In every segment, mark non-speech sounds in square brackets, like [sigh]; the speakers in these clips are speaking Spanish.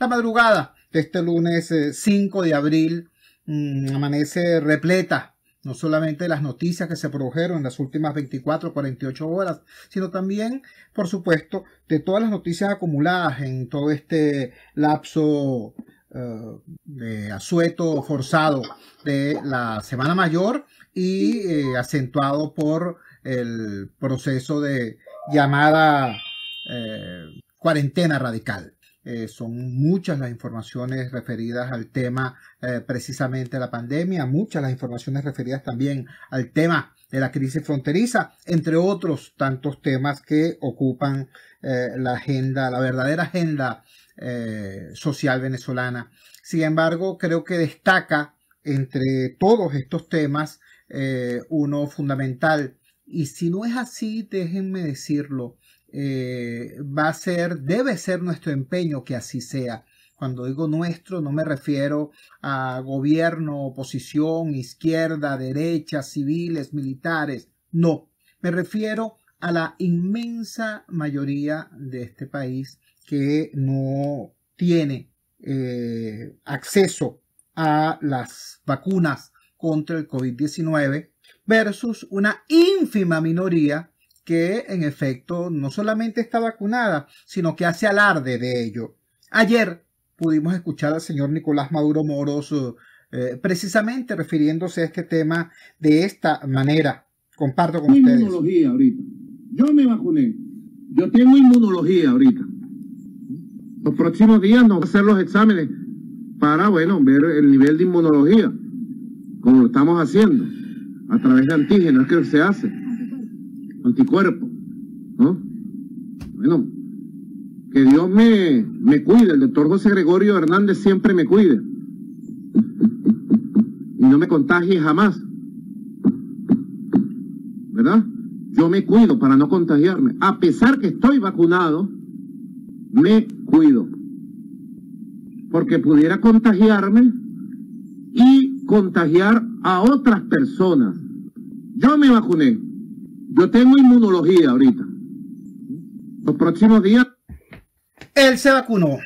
La madrugada de este lunes 5 eh, de abril mm, amanece repleta no solamente de las noticias que se produjeron en las últimas 24, 48 horas, sino también, por supuesto, de todas las noticias acumuladas en todo este lapso eh, de asueto forzado de la Semana Mayor y eh, acentuado por el proceso de llamada cuarentena radical. Eh, son muchas las informaciones referidas al tema eh, precisamente de la pandemia, muchas las informaciones referidas también al tema de la crisis fronteriza, entre otros tantos temas que ocupan eh, la agenda, la verdadera agenda social venezolana. Sin embargo, creo que destaca entre todos estos temas uno fundamental, y si no es así, déjenme decirlo, eh, va a ser, debe ser nuestro empeño que así sea. Cuando digo nuestro, no me refiero a gobierno, oposición, izquierda, derecha, civiles, militares. No, me refiero a la inmensa mayoría de este país que no tiene eh, acceso a las vacunas contra el COVID-19 versus una ínfima minoría que en efecto no solamente está vacunada, sino que hace alarde de ello. Ayer pudimos escuchar al señor Nicolás Maduro Moros eh, precisamente refiriéndose a este tema de esta manera. Comparto con ustedes. ahorita. Yo me vacuné. Yo tengo inmunología ahorita. Los próximos días nos a hacer los exámenes para, bueno, ver el nivel de inmunología, como lo estamos haciendo, a través de antígenos que se hace anticuerpo, Bueno, que Dios me, me cuide, el doctor José Gregorio Hernández siempre me cuide. Y no me contagie jamás. ¿Verdad? Yo me cuido para no contagiarme. A pesar que estoy vacunado, me cuido. Porque pudiera contagiarme y contagiar a otras personas. Yo me vacuné, yo tengo inmunología ahorita. Los próximos días. Él se vacunó,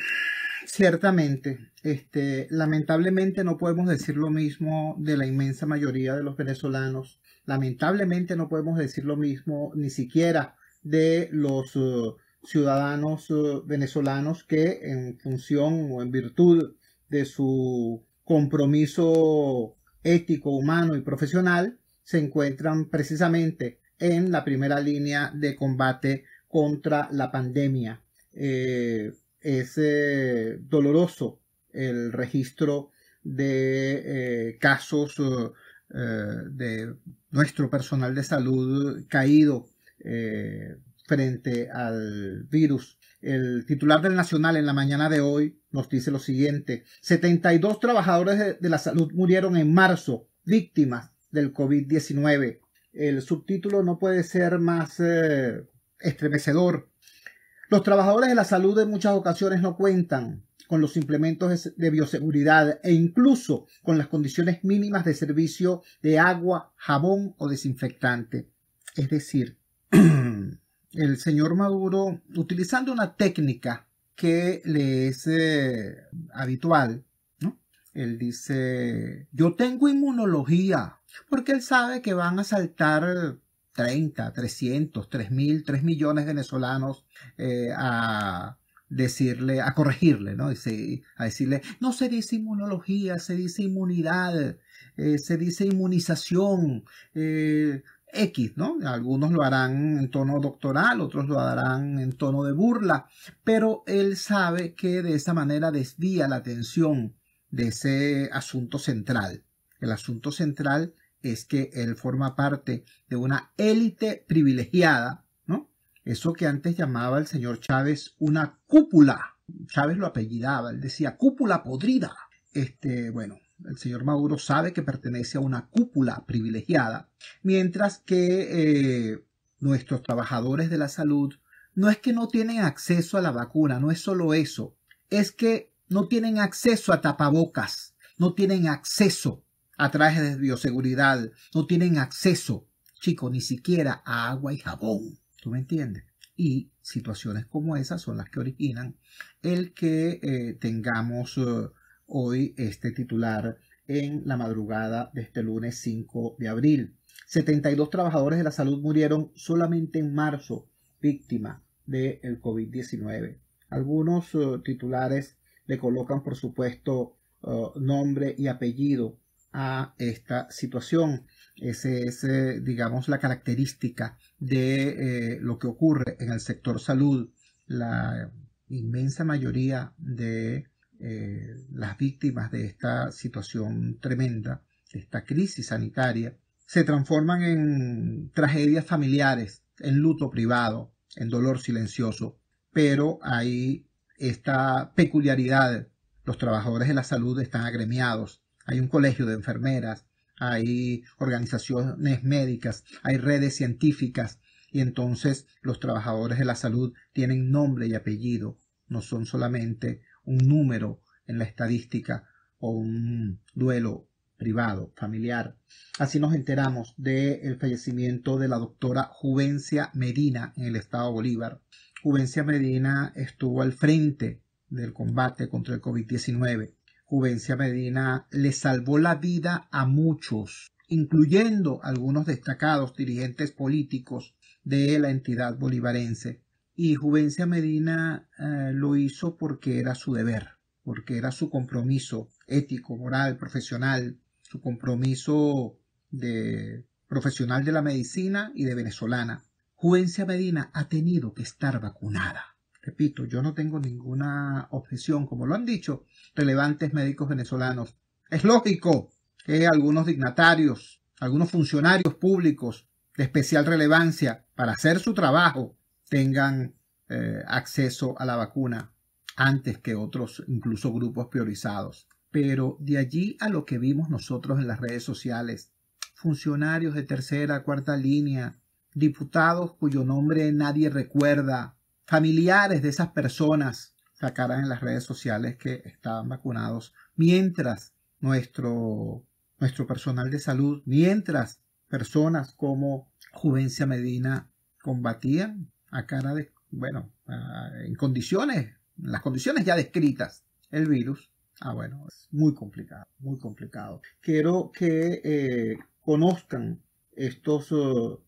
ciertamente. Este, lamentablemente no podemos decir lo mismo de la inmensa mayoría de los venezolanos. Lamentablemente no podemos decir lo mismo ni siquiera de los uh, ciudadanos uh, venezolanos que en función o en virtud de su compromiso ético, humano y profesional se encuentran precisamente en la primera línea de combate contra la pandemia. Eh, es eh, doloroso el registro de eh, casos de nuestro personal de salud caído frente al virus. El titular del Nacional en la mañana de hoy nos dice lo siguiente, 72 trabajadores de la salud murieron en marzo, víctimas del COVID-19 el subtítulo no puede ser más eh, estremecedor. Los trabajadores de la salud en muchas ocasiones no cuentan con los implementos de bioseguridad e incluso con las condiciones mínimas de servicio de agua, jabón o desinfectante. Es decir, [clears throat] el señor Maduro, utilizando una técnica que le es eh, habitual, él dice, yo tengo inmunología, porque él sabe que van a saltar 30, 300, 3000, 3 millones de venezolanos eh, a decirle, a corregirle, ¿no? a decirle, no se dice inmunología, se dice inmunidad, eh, se dice inmunización, eh, X, ¿no? Algunos lo harán en tono doctoral, otros lo harán en tono de burla, pero él sabe que de esa manera desvía la atención de ese asunto central. El asunto central es que él forma parte de una élite privilegiada, ¿no? Eso que antes llamaba el señor Chávez una cúpula. Chávez lo apellidaba, él decía cúpula podrida. Este, bueno, el señor Maduro sabe que pertenece a una cúpula privilegiada, mientras que eh, nuestros trabajadores de la salud no es que no tienen acceso a la vacuna, no es solo eso, es que no tienen acceso a tapabocas, no tienen acceso a trajes de bioseguridad, no tienen acceso, chicos, ni siquiera a agua y jabón. ¿Tú me entiendes? Y situaciones como esas son las que originan el que eh, tengamos eh, hoy este titular en la madrugada de este lunes 5 de abril. 72 trabajadores de la salud murieron solamente en marzo víctima del COVID-19. Algunos eh, titulares le colocan, por supuesto, eh, nombre y apellido a esta situación. Esa es, eh, digamos, la característica de eh, lo que ocurre en el sector salud. La inmensa mayoría de las víctimas de esta situación tremenda, de esta crisis sanitaria, se transforman en tragedias familiares, en luto privado, en dolor silencioso, pero hay esta peculiaridad. Los trabajadores de la salud están agremiados, hay un colegio de enfermeras, hay organizaciones médicas, hay redes científicas y entonces los trabajadores de la salud tienen nombre y apellido, no son solamente un número en la estadística o un duelo privado, familiar. Así nos enteramos del el fallecimiento de la doctora Juvencia Medina en el estado Bolívar. Juvencia Medina estuvo al frente del combate contra el COVID-19. Juvencia Medina le salvó la vida a muchos, incluyendo algunos destacados dirigentes políticos de la entidad bolivarense. Y Juvencia Medina eh, lo hizo porque era su deber, porque era su compromiso ético, moral, profesional, su compromiso de profesional de la medicina y de venezolana. Juvencia Medina ha tenido que estar vacunada. Repito, yo no tengo ninguna objeción, como lo han dicho relevantes médicos venezolanos. Es lógico que algunos dignatarios, algunos funcionarios públicos de especial relevancia para hacer su trabajo tengan eh, acceso a la vacuna antes que otros, incluso grupos priorizados. Pero de allí a lo que vimos nosotros en las redes sociales, funcionarios de tercera, cuarta línea, diputados cuyo nombre nadie recuerda, familiares de esas personas sacarán en las redes sociales que estaban vacunados, mientras nuestro, nuestro personal de salud, mientras personas como Juvencia Medina combatían a cara de, bueno, en condiciones, las condiciones ya descritas, el virus. Ah, bueno, es muy complicado, muy complicado. Quiero que eh, conozcan estos uh,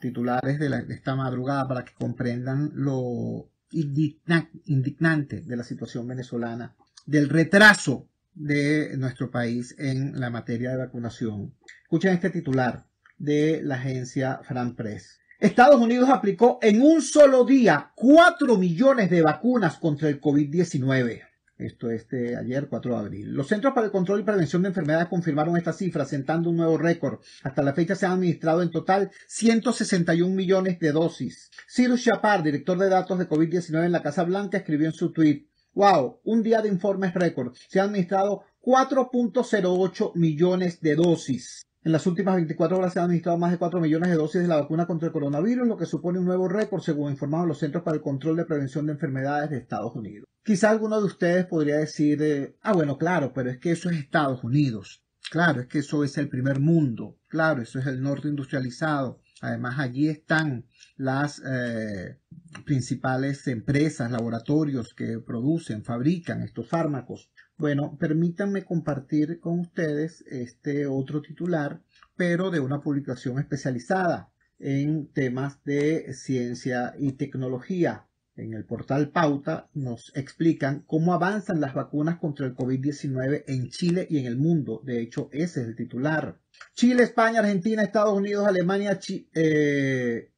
titulares de, la, esta madrugada para que comprendan lo indignante de la situación venezolana, del retraso de nuestro país en la materia de vacunación. Escuchen este titular de la agencia Fran Press. Estados Unidos aplicó en un solo día 4 millones de vacunas contra el COVID-19. Esto este ayer, 4 de abril. Los Centros para el Control y Prevención de Enfermedades confirmaron esta cifra, sentando un nuevo récord. Hasta la fecha se han administrado en total 161 millones de dosis. Cyrus Chapar, director de datos de COVID-19 en la Casa Blanca, escribió en su tweet, wow, un día de informes récord. Se han administrado 4.08 millones de dosis. En las últimas 24 horas se han administrado más de 4 millones de dosis de la vacuna contra el coronavirus, lo que supone un nuevo récord, según informaron los Centros para el Control de Prevención de Enfermedades de Estados Unidos. Quizá alguno de ustedes podría decir, eh, ah, bueno, claro, pero es que eso es Estados Unidos. Claro, es que eso es el primer mundo. Claro, eso es el norte industrializado. Además, allí están las eh, principales empresas, laboratorios que producen, fabrican estos fármacos. Bueno, permítanme compartir con ustedes este otro titular, pero de una publicación especializada en temas de ciencia y tecnología en el portal Pauta nos explican cómo avanzan las vacunas contra el COVID-19 en Chile y en el mundo. De hecho, ese es el titular. Chile, España, Argentina, Estados Unidos, Alemania, eh,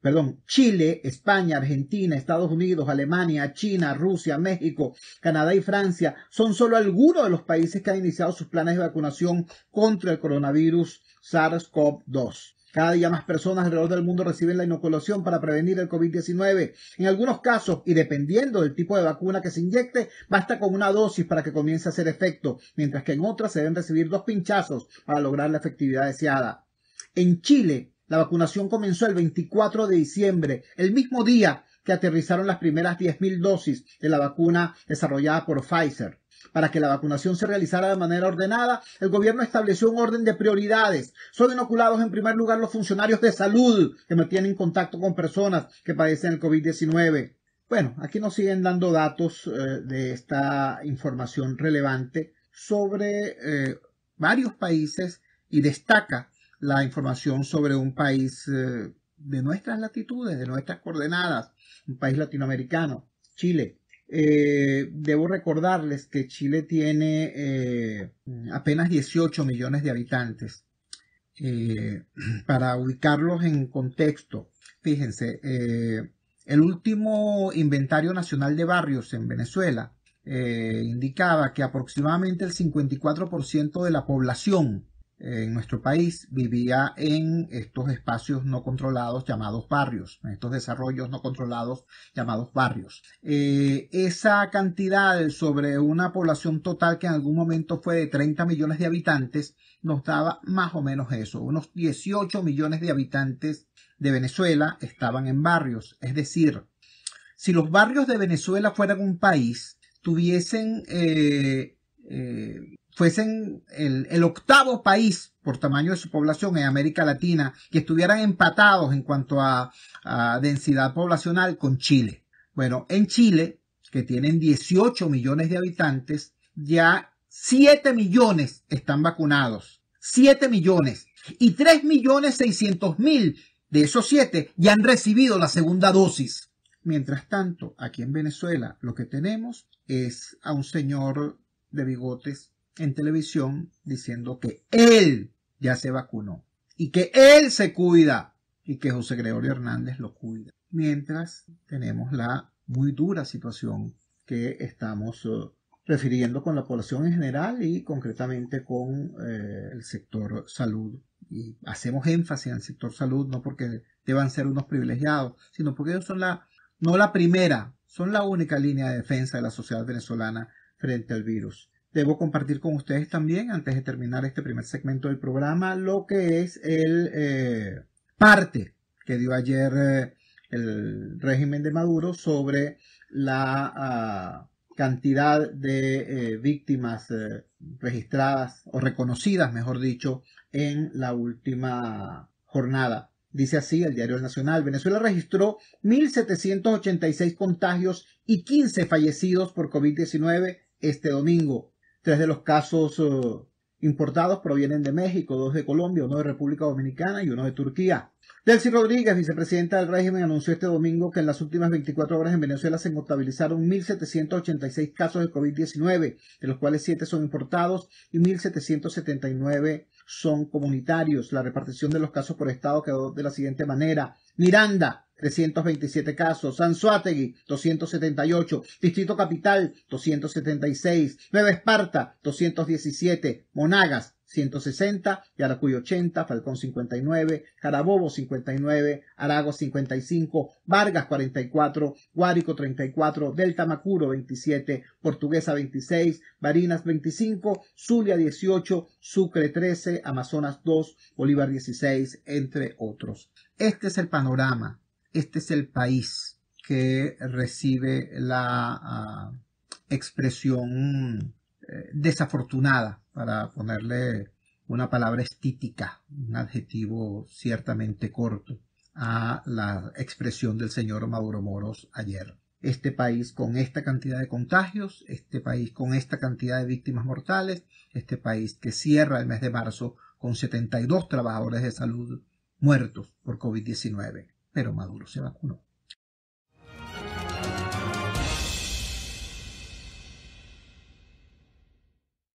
perdón, Chile, España, Argentina, Estados Unidos, Alemania, China, Rusia, México, Canadá y Francia son solo algunos de los países que han iniciado sus planes de vacunación contra el coronavirus SARS-CoV-2. Cada día más personas alrededor del mundo reciben la inoculación para prevenir el COVID-19. En algunos casos, y dependiendo del tipo de vacuna que se inyecte, basta con una dosis para que comience a hacer efecto, mientras que en otras se deben recibir dos pinchazos para lograr la efectividad deseada. En Chile, la vacunación comenzó el 24 de diciembre, el mismo día que aterrizaron las primeras 10.000 dosis de la vacuna desarrollada por Pfizer. Para que la vacunación se realizara de manera ordenada, el gobierno estableció un orden de prioridades. Son inoculados en primer lugar los funcionarios de salud que mantienen contacto con personas que padecen el COVID-19. Bueno, aquí nos siguen dando datos eh, de esta información relevante sobre eh, varios países y destaca la información sobre un país eh, de nuestras latitudes, de nuestras coordenadas, un país latinoamericano, Chile. Eh, debo recordarles que Chile tiene eh, apenas 18 millones de habitantes. Eh, [clears throat] para ubicarlos en contexto, fíjense, el último inventario nacional de barrios en Venezuela indicaba que aproximadamente el 54% de la población en nuestro país vivía en estos espacios no controlados llamados barrios, en estos desarrollos no controlados llamados barrios. Eh, esa cantidad sobre una población total que en algún momento fue de 30 millones de habitantes nos daba más o menos eso, unos 18 millones de habitantes de Venezuela estaban en barrios, es decir, si los barrios de Venezuela fueran un país, tuviesen eh, eh, fuesen el, octavo país por tamaño de su población en América Latina, que estuvieran empatados en cuanto a, densidad poblacional con Chile. Bueno, en Chile, que tienen 18 millones de habitantes, ya 7 millones están vacunados. 7 millones. Y 3 millones mil de esos 7 ya han recibido la segunda dosis. Mientras tanto, aquí en Venezuela lo que tenemos es a un señor de bigotes en televisión diciendo que él ya se vacunó y que él se cuida y que José Gregorio Hernández lo cuida. Mientras tenemos la muy dura situación que estamos eh, refiriendo con la población en general y concretamente con eh, el sector salud. Y hacemos énfasis en el sector salud no porque deban ser unos privilegiados, sino porque ellos son la, no la primera, son la única línea de defensa de la sociedad venezolana frente al virus. Debo compartir con ustedes también, antes de terminar este primer segmento del programa, lo que es el eh, parte que dio ayer eh, el régimen de Maduro sobre la ah, cantidad de eh, víctimas registradas o reconocidas, mejor dicho, en la última jornada Dice así el diario Nacional, Venezuela registró 1.786 contagios y 15 fallecidos por COVID-19 este domingo. Tres de los casos eh, importados provienen de México, dos de Colombia, uno de República Dominicana y uno de Turquía. Delcy Rodríguez, vicepresidenta del régimen, anunció este domingo que en las últimas 24 horas en Venezuela se contabilizaron 1.786 casos de COVID-19, de los cuales siete son importados y 1.779 son comunitarios. La repartición de los casos por estado quedó de la siguiente manera. Miranda, 327 casos, Sanzuategui 278, Distrito Capital 276, Nueva Esparta 217, Monagas 160, Yaracuy 80, Falcón 59, Carabobo 59, Arago 55, Vargas 44, Guárico 34, Delta Macuro 27, Portuguesa 26, Barinas 25, Zulia 18, Sucre 13, Amazonas 2, Bolívar 16, entre otros. Este es el panorama este es el país que recibe la ah, expresión eh, desafortunada, para ponerle una palabra estítica, un adjetivo ciertamente corto, a la expresión del señor Maduro Moros ayer. Este país con esta cantidad de contagios, este país con esta cantidad de víctimas mortales, este país que cierra el mes de marzo con 72 trabajadores de salud muertos por COVID-19 pero Maduro se vacunó.